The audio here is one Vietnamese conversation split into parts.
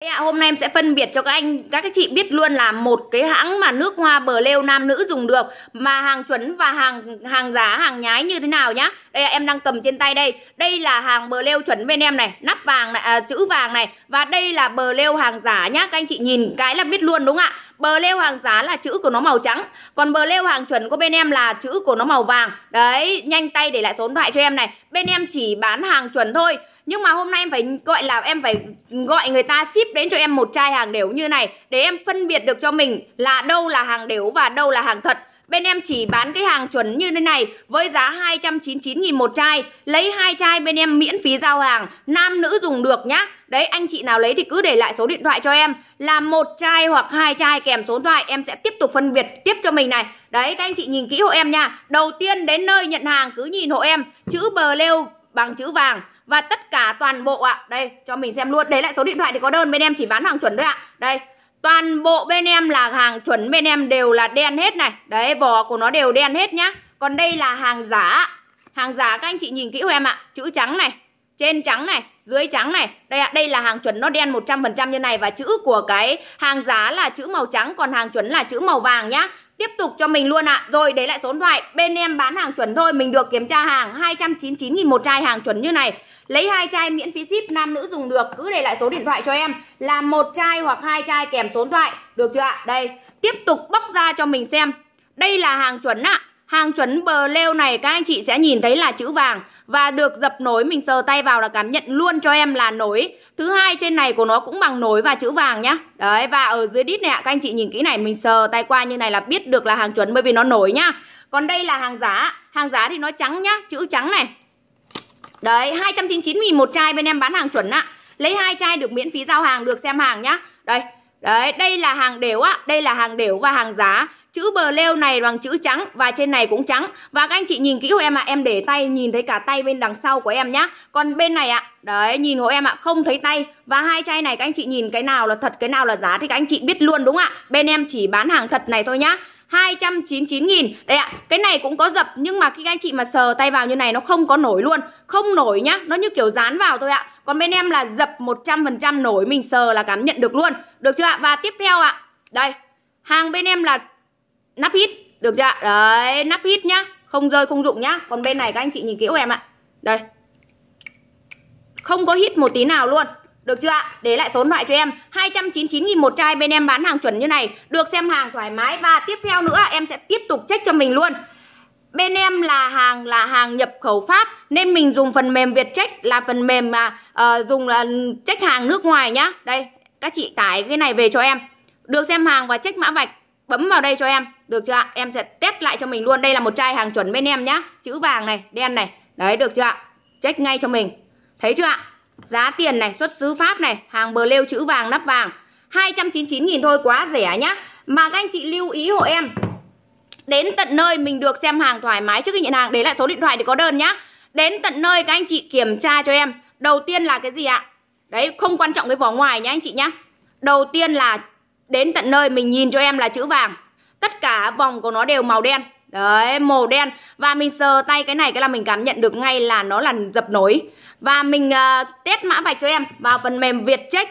Đây hôm nay em sẽ phân biệt cho các anh, các các chị biết luôn là một cái hãng mà nước hoa bờ lêu nam nữ dùng được mà hàng chuẩn và hàng hàng giá, hàng nhái như thế nào nhá. Đây em đang cầm trên tay đây. Đây là hàng bờ lêu chuẩn bên em này, nắp vàng này, à, chữ vàng này và đây là bờ lêu hàng giả nhá. Các anh chị nhìn cái là biết luôn đúng không ạ? Bờ lêu hàng giá là chữ của nó màu trắng, còn bờ lêu hàng chuẩn của bên em là chữ của nó màu vàng. Đấy, nhanh tay để lại số điện thoại cho em này. Bên em chỉ bán hàng chuẩn thôi nhưng mà hôm nay em phải gọi là em phải gọi người ta ship đến cho em một chai hàng đều như này để em phân biệt được cho mình là đâu là hàng đều và đâu là hàng thật Bên em chỉ bán cái hàng chuẩn như thế này với giá 299 000 một chai. Lấy hai chai bên em miễn phí giao hàng, nam nữ dùng được nhá. Đấy anh chị nào lấy thì cứ để lại số điện thoại cho em là một chai hoặc hai chai kèm số điện thoại em sẽ tiếp tục phân biệt tiếp cho mình này. Đấy các anh chị nhìn kỹ hộ em nha. Đầu tiên đến nơi nhận hàng cứ nhìn hộ em chữ bờ leo bằng chữ vàng và tất cả toàn bộ ạ Đây cho mình xem luôn Đấy lại số điện thoại thì có đơn bên em chỉ bán hàng chuẩn thôi ạ Đây toàn bộ bên em là hàng chuẩn bên em đều là đen hết này Đấy vỏ của nó đều đen hết nhá Còn đây là hàng giả Hàng giả các anh chị nhìn kỹ của em ạ Chữ trắng này trên trắng này, dưới trắng này. Đây ạ, đây là hàng chuẩn nó đen 100% như này và chữ của cái hàng giá là chữ màu trắng còn hàng chuẩn là chữ màu vàng nhá. Tiếp tục cho mình luôn ạ. À. Rồi đấy lại số điện thoại. Bên em bán hàng chuẩn thôi, mình được kiểm tra hàng 299 000 một chai hàng chuẩn như này. Lấy hai chai miễn phí ship nam nữ dùng được, cứ để lại số điện thoại cho em là một chai hoặc hai chai kèm số điện thoại, được chưa ạ? Đây, tiếp tục bóc ra cho mình xem. Đây là hàng chuẩn ạ. À. Hàng chuẩn bờ leo này các anh chị sẽ nhìn thấy là chữ vàng và được dập nối mình sờ tay vào là cảm nhận luôn cho em là nối. Thứ hai trên này của nó cũng bằng nối và chữ vàng nhá. Đấy và ở dưới đít này các anh chị nhìn kỹ này mình sờ tay qua như này là biết được là hàng chuẩn bởi vì nó nối nhá. Còn đây là hàng giá, hàng giá thì nó trắng nhá, chữ trắng này. Đấy 299 nghìn một chai bên em bán hàng chuẩn ạ. Lấy hai chai được miễn phí giao hàng được xem hàng nhá. Đây, Đấy, đây là hàng đều á, đây là hàng đều và hàng giá. Chữ bờ leo này bằng chữ trắng và trên này cũng trắng. Và các anh chị nhìn kỹ hộ em ạ, à, em để tay nhìn thấy cả tay bên đằng sau của em nhá. Còn bên này ạ, à, đấy nhìn hộ em ạ, à, không thấy tay. Và hai chai này các anh chị nhìn cái nào là thật, cái nào là giá thì các anh chị biết luôn đúng không ạ. Bên em chỉ bán hàng thật này thôi nhá. 299 nghìn Đây ạ, cái này cũng có dập nhưng mà khi các anh chị mà sờ tay vào như này nó không có nổi luôn Không nổi nhá, nó như kiểu dán vào thôi ạ Còn bên em là dập 100% nổi mình sờ là cảm nhận được luôn Được chưa ạ? Và tiếp theo ạ, đây Hàng bên em là nắp hít Được chưa ạ? Đấy, nắp hít nhá Không rơi không rụng nhá Còn bên này các anh chị nhìn kỹ em ạ Đây Không có hít một tí nào luôn được chưa ạ? Để lại số điện thoại cho em 299 một chai bên em bán hàng chuẩn như này Được xem hàng thoải mái Và tiếp theo nữa em sẽ tiếp tục check cho mình luôn Bên em là hàng là hàng nhập khẩu Pháp Nên mình dùng phần mềm việt check Là phần mềm mà uh, dùng là check hàng nước ngoài nhá Đây các chị tải cái này về cho em Được xem hàng và check mã vạch Bấm vào đây cho em Được chưa ạ? Em sẽ test lại cho mình luôn Đây là một chai hàng chuẩn bên em nhá Chữ vàng này, đen này Đấy được chưa ạ? Check ngay cho mình Thấy chưa ạ? Giá tiền này, xuất xứ Pháp này, hàng bờ lêu chữ vàng nắp vàng 299.000 thôi quá rẻ nhá Mà các anh chị lưu ý hộ em Đến tận nơi mình được xem hàng thoải mái trước khi nhận hàng để lại số điện thoại để có đơn nhá Đến tận nơi các anh chị kiểm tra cho em Đầu tiên là cái gì ạ? Đấy không quan trọng cái vỏ ngoài nhá anh chị nhá Đầu tiên là đến tận nơi mình nhìn cho em là chữ vàng Tất cả vòng của nó đều màu đen Đấy, màu đen Và mình sờ tay cái này, cái là mình cảm nhận được ngay là nó là dập nối Và mình uh, test mã vạch cho em Vào phần mềm Việt check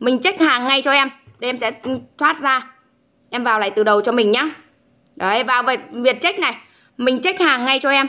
Mình check hàng ngay cho em Để em sẽ thoát ra Em vào lại từ đầu cho mình nhá Đấy, vào Việt check này Mình check hàng ngay cho em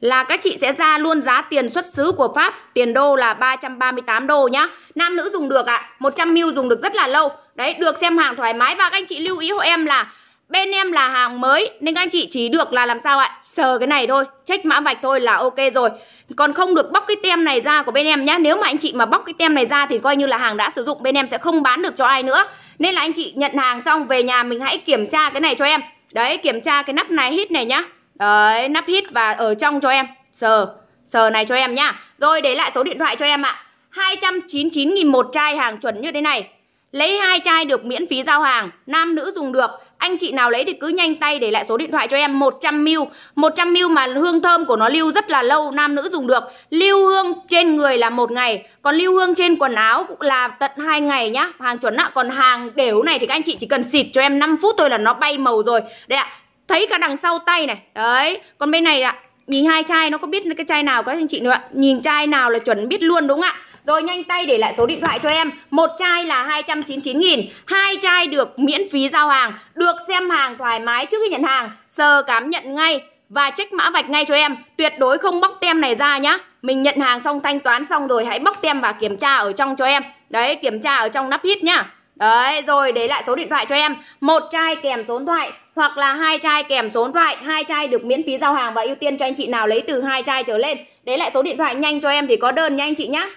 là các chị sẽ ra luôn giá tiền xuất xứ của Pháp, tiền đô là 338 đô nhá. Nam nữ dùng được ạ, à, 100ml dùng được rất là lâu. Đấy, được xem hàng thoải mái và các anh chị lưu ý hộ em là Bên em là hàng mới nên các anh chị chỉ được là làm sao ạ? Sờ cái này thôi, check mã vạch thôi là ok rồi. Còn không được bóc cái tem này ra của bên em nhá. Nếu mà anh chị mà bóc cái tem này ra thì coi như là hàng đã sử dụng bên em sẽ không bán được cho ai nữa. Nên là anh chị nhận hàng xong về nhà mình hãy kiểm tra cái này cho em. Đấy, kiểm tra cái nắp này hít này nhá. Đấy, nắp hít và ở trong cho em. Sờ, sờ này cho em nhá. Rồi để lại số điện thoại cho em ạ. 299.000 một chai hàng chuẩn như thế này. Lấy hai chai được miễn phí giao hàng, nam nữ dùng được. Anh chị nào lấy thì cứ nhanh tay để lại số điện thoại cho em 100ml 100ml mà hương thơm của nó lưu rất là lâu Nam nữ dùng được Lưu hương trên người là một ngày Còn lưu hương trên quần áo cũng là tận 2 ngày nhá Hàng chuẩn ạ Còn hàng đều này thì các anh chị chỉ cần xịt cho em 5 phút thôi là nó bay màu rồi Đây ạ Thấy cả đằng sau tay này Đấy Còn bên này ạ nhìn hai chai nó có biết cái chai nào các anh chị nữa nhìn chai nào là chuẩn biết luôn đúng không ạ rồi nhanh tay để lại số điện thoại cho em một chai là 299 nghìn hai chai được miễn phí giao hàng được xem hàng thoải mái trước khi nhận hàng sờ cảm nhận ngay và check mã vạch ngay cho em tuyệt đối không bóc tem này ra nhá mình nhận hàng xong thanh toán xong rồi hãy bóc tem và kiểm tra ở trong cho em đấy kiểm tra ở trong nắp hít nhá Đấy, rồi để lại số điện thoại cho em. Một chai kèm số điện thoại hoặc là hai chai kèm số điện thoại, hai chai được miễn phí giao hàng và ưu tiên cho anh chị nào lấy từ hai chai trở lên. Để lại số điện thoại nhanh cho em thì có đơn nha anh chị nhá.